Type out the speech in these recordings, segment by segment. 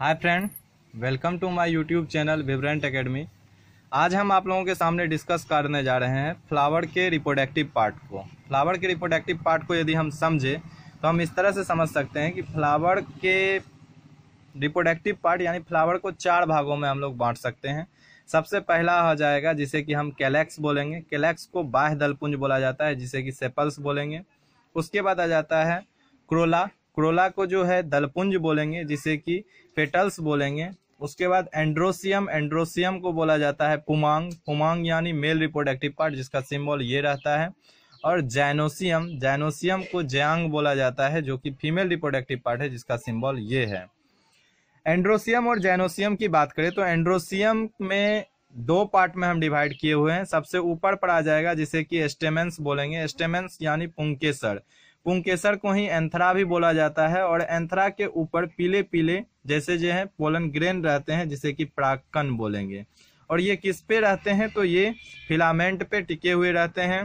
hi friend welcome to my YouTube channel vibrant academy आज हम आप लोगों के सामने डिस्कस करने जा रहे हैं फ्लावर के रिप्रोडक्टिव पार्ट को फ्लावर के रिप्रोडक्टिव पार्ट को यदि हम समझे तो हम इस तरह से समझ सकते हैं कि फ्लावर के रिप्रोडक्टिव पार्ट यानी फ्लावर को चार भागों में हम लोग बांट सकते हैं सबसे पहला हो जाएगा जिसे कि हम कैलेक्स बोलेंगे कैलेक्स को बाह्य दलपुंज बोला जाता है जिसे कि सेपल्स बोलेंगे उसके बाद आ जाता है क्रोला क्रोला को जो है दलपुंज बोलेंगे जिसे कि पेटल्स बोलेंगे उसके बाद एंड्रोसियम एंड्रोसियम को बोला जाता है पुमांग पुमांग यानी मेल रिप्रोडक्टिव पार्ट जिसका सिंबल ये रहता है और जैनोसियम जैनोसियम को जयांग बोला जाता है जो कि फीमेल रिप्रोडक्टिव पार्ट है जिसका सिंबल ये है एंड्रोसियम और जैनोसियम की बात करें तो एंड्रोसियम में दो पार्ट में हम डिवाइड किए हुए हैं सबसे ऊपर पर आ जाएगा जिसे कि एस्टेमेंस बोलेंगे एस्टेमेंस यानी पुंकेसर पुंकेसर को ही एंथरा भी बोला जाता है और एंथरा के ऊपर पीले पीले जैसे जो है पोलन ग्रेन रहते हैं जिसे कि प्राकन बोलेंगे और ये किस पे रहते हैं तो ये फिलामेंट पे टिके हुए रहते हैं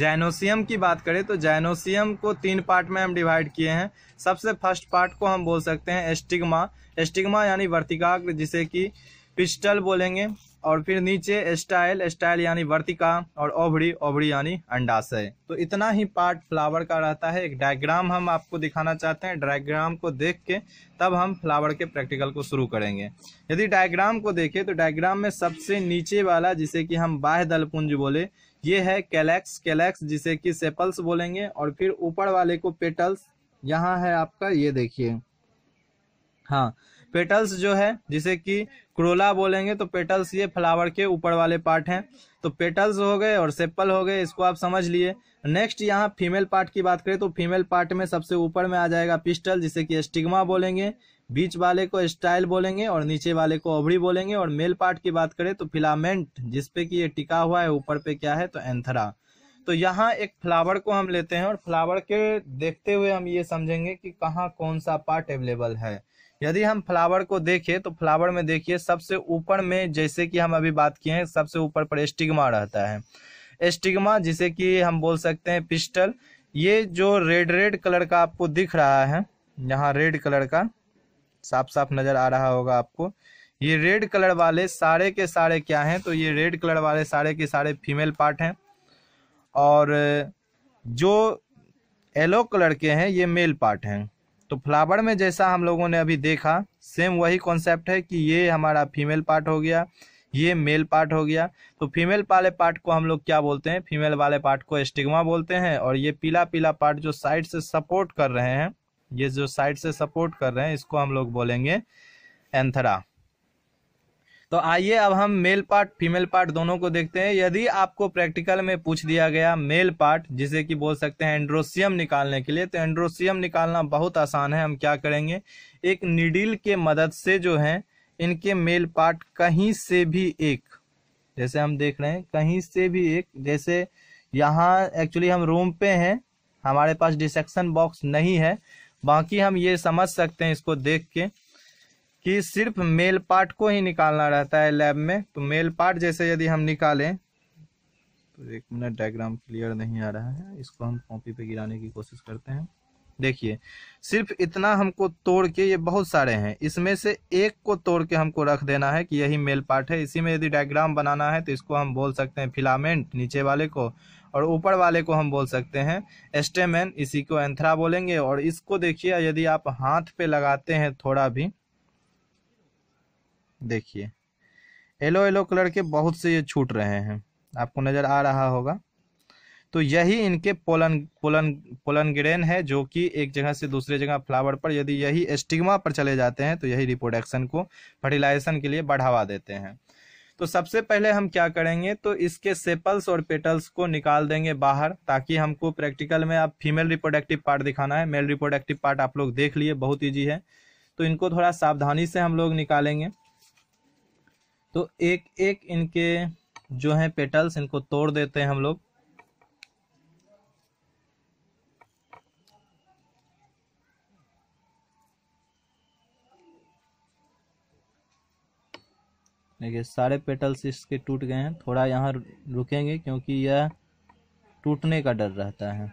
जैनोसियम की बात करें तो जैनोसियम को तीन पार्ट में हम डिवाइड किए हैं सबसे फर्स्ट पार्ट को हम बोल सकते हैं एस्टिग्मा एस्टिग्मा यानी वर्तिकाग्र जिसे कि पिस्टल बोलेंगे और फिर नीचे स्टाइल स्टाइल यानी वर्तिका और ओभड़ी ओभड़ी यानी अंडाशय तो इतना ही पार्ट फ्लावर का रहता है एक डायग्राम हम आपको दिखाना चाहते हैं डायग्राम को देख के तब हम फ्लावर के प्रैक्टिकल को शुरू करेंगे यदि डायग्राम को देखें तो डायग्राम में सबसे नीचे वाला जिसे कि हम बाह्य दलपुंज बोले ये है कैलेक्स कैलेक्स जिसे कि सेपल्स बोलेंगे और फिर ऊपर वाले को पेटल्स यहाँ है आपका ये देखिए हाँ पेटल्स जो है जिसे कि क्रोला बोलेंगे तो पेटल्स ये फ्लावर के ऊपर वाले पार्ट हैं तो पेटल्स हो गए और सेप्पल हो गए इसको आप समझ लिए नेक्स्ट यहाँ फीमेल पार्ट की बात करें तो फीमेल पार्ट में सबसे ऊपर में आ जाएगा पिस्टल जिसे कि स्टिग्मा बोलेंगे बीच वाले को स्टाइल बोलेंगे और नीचे वाले को ओभरी बोलेंगे और मेल पार्ट की बात करें तो फिलामेंट जिसपे कि ये टिका हुआ है ऊपर पे क्या है तो एंथरा तो यहाँ एक फ्लावर को हम लेते हैं और फ्लावर के देखते हुए हम ये समझेंगे कि कहाँ कौन सा पार्ट अवेलेबल है यदि हम फ्लावर को देखें तो फ्लावर में देखिए सबसे ऊपर में जैसे कि हम अभी बात किए हैं सबसे ऊपर पर एस्टिग्मा रहता है एस्टिग्मा जिसे कि हम बोल सकते हैं पिस्टल ये जो रेड रेड कलर का आपको दिख रहा है यहाँ रेड कलर का साफ साफ नज़र आ रहा होगा आपको ये रेड कलर वाले सारे के सारे क्या हैं तो ये रेड कलर वाले सारे के सारे फीमेल पार्ट हैं और जो येलो कलर के हैं ये मेल पार्ट हैं तो फ्लावर में जैसा हम लोगों ने अभी देखा सेम वही कॉन्सेप्ट है कि ये हमारा फीमेल पार्ट हो गया ये मेल पार्ट हो गया तो फीमेल वाले पार्ट को हम लोग क्या बोलते हैं फीमेल वाले पार्ट को स्टिग्मा बोलते हैं और ये पीला पीला पार्ट जो साइड से सपोर्ट कर रहे हैं ये जो साइड से सपोर्ट कर रहे हैं इसको हम लोग बोलेंगे एंथरा तो आइए अब हम मेल पार्ट फीमेल पार्ट दोनों को देखते हैं यदि आपको प्रैक्टिकल में पूछ दिया गया मेल पार्ट जिसे कि बोल सकते हैं एंड्रोसियम निकालने के लिए तो एंड्रोसियम निकालना बहुत आसान है हम क्या करेंगे एक निडिल के मदद से जो है इनके मेल पार्ट कहीं से भी एक जैसे हम देख रहे हैं कहीं से भी एक जैसे यहाँ एक्चुअली हम रूम पे हैं हमारे पास डिसेक्शन बॉक्स नहीं है बाकी हम ये समझ सकते हैं इसको देख के कि सिर्फ मेल पार्ट को ही निकालना रहता है लैब में तो मेल पार्ट जैसे यदि हम निकालें तो एक मिनट डायग्राम क्लियर नहीं आ रहा है इसको हम कॉपी पे गिराने की कोशिश करते हैं देखिए सिर्फ इतना हमको तोड़ के ये बहुत सारे हैं इसमें से एक को तोड़ के हमको रख देना है कि यही मेल पार्ट है इसी में यदि डायग्राम बनाना है तो इसको हम बोल सकते हैं फिलामेंट नीचे वाले को और ऊपर वाले को हम बोल सकते हैं एस्टेमेन इसी को एंथ्रा बोलेंगे और इसको देखिए यदि आप हाथ पे लगाते हैं थोड़ा भी देखिए येलो येलो कलर के बहुत से ये छूट रहे हैं आपको नज़र आ रहा होगा तो यही इनके पोलन पोलन पोलन ग्रेन है जो कि एक जगह से दूसरे जगह फ्लावर पर यदि यही स्टिग्मा पर चले जाते हैं तो यही रिप्रोडक्शन को फर्टिलाइजेशन के लिए बढ़ावा देते हैं तो सबसे पहले हम क्या करेंगे तो इसके सेपल्स और पेटल्स को निकाल देंगे बाहर ताकि हमको प्रैक्टिकल में आप फीमेल रिप्रोडक्टिव पार्ट दिखाना है मेल रिप्रोडक्टिव पार्ट आप लोग देख लिए बहुत ईजी है तो इनको थोड़ा सावधानी से हम लोग निकालेंगे तो एक एक इनके जो है पेटल्स इनको तोड़ देते हैं हम लोग देखिए सारे पेटल्स इसके टूट गए हैं थोड़ा यहाँ रुकेंगे क्योंकि यह टूटने का डर रहता है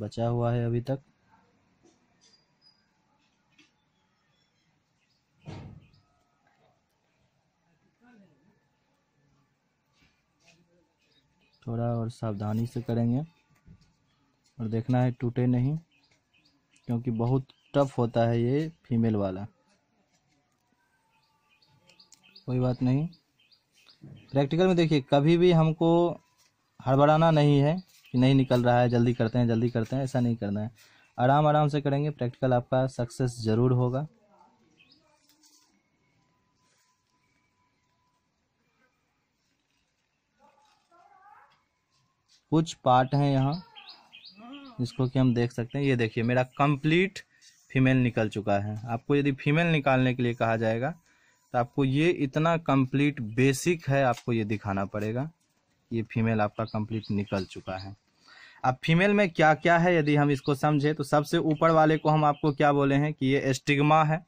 बचा हुआ है अभी तक थोड़ा और सावधानी से करेंगे और देखना है टूटे नहीं क्योंकि बहुत टफ होता है ये फीमेल वाला कोई बात नहीं प्रैक्टिकल में देखिए कभी भी हमको हड़बड़ाना नहीं है कि नहीं निकल रहा है जल्दी करते हैं जल्दी करते हैं ऐसा नहीं करना है आराम आराम से करेंगे प्रैक्टिकल आपका सक्सेस ज़रूर होगा कुछ पार्ट हैं यहाँ जिसको कि हम देख सकते हैं ये देखिए मेरा कंप्लीट फीमेल निकल चुका है आपको यदि फीमेल निकालने के लिए कहा जाएगा तो आपको ये इतना कंप्लीट बेसिक है आपको ये दिखाना पड़ेगा ये फीमेल आपका कंप्लीट निकल चुका है अब फीमेल में क्या क्या है यदि हम इसको समझें तो सबसे ऊपर वाले को हम आपको क्या बोले हैं कि ये एस्टिग्मा है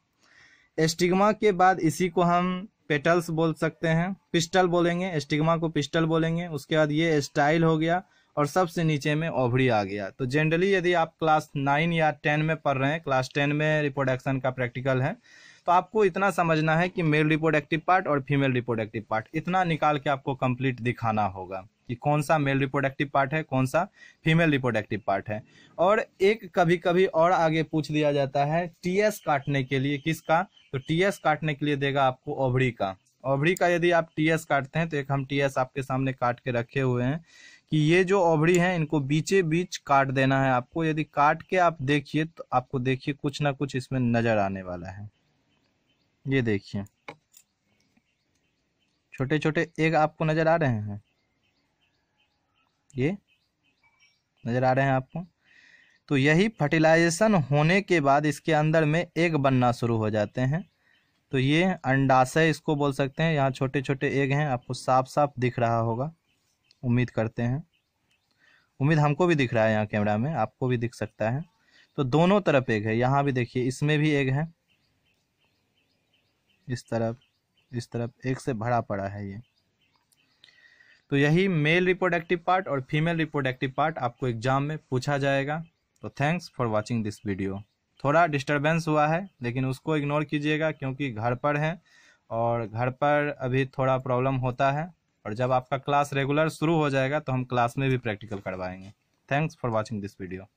एस्टिग्मा के बाद इसी को हम पेटल्स बोल सकते हैं पिस्टल बोलेंगे एस्टिग्मा को पिस्टल बोलेंगे उसके बाद ये स्टाइल हो गया और सबसे नीचे में ओभरी आ गया तो जनरली यदि आप क्लास नाइन या टेन में पढ़ रहे हैं क्लास टेन में रिपोर्डक्शन का प्रैक्टिकल है तो आपको इतना समझना है कि मेल रिपोर्डक्टिव पार्ट और फीमेल रिपोर्डक्टिव पार्ट इतना निकाल के आपको कंप्लीट दिखाना होगा कि कौन सा मेल रिप्रोडक्टिव पार्ट है कौन सा फीमेल रिप्रोडक्टिव पार्ट है और एक कभी कभी और आगे पूछ लिया जाता है टीएस काटने के लिए किसका तो टीएस काटने के लिए देगा आपको ओभरी का ओभरी का यदि आप टीएस काटते हैं तो एक हम टीएस आपके सामने काट के रखे हुए हैं कि ये जो ओभरी है इनको बीचे बीच काट देना है आपको यदि काट के आप देखिए तो आपको देखिए कुछ ना कुछ इसमें नजर आने वाला है ये देखिए छोटे छोटे एक आपको नजर आ रहे हैं ये नज़र आ रहे हैं आपको तो यही फर्टिलाइजेशन होने के बाद इसके अंदर में एग बनना शुरू हो जाते हैं तो ये अंडाशय इसको बोल सकते हैं यहाँ छोटे छोटे एग हैं आपको साफ साफ दिख रहा होगा उम्मीद करते हैं उम्मीद हमको भी दिख रहा है यहाँ कैमरा में आपको भी दिख सकता है तो दोनों तरफ एग है यहाँ भी देखिए इसमें भी एग है इस तरफ इस तरफ एक से भरा पड़ा है ये तो यही मेल रिप्रोडक्टिव पार्ट और फीमेल रिप्रोडक्टिव पार्ट आपको एग्जाम में पूछा जाएगा तो thanks for watching this video थोड़ा डिस्टर्बेंस हुआ है लेकिन उसको इग्नोर कीजिएगा क्योंकि घर पर हैं और घर पर अभी थोड़ा प्रॉब्लम होता है और जब आपका क्लास रेगुलर शुरू हो जाएगा तो हम क्लास में भी प्रैक्टिकल करवाएंगे thanks for watching this video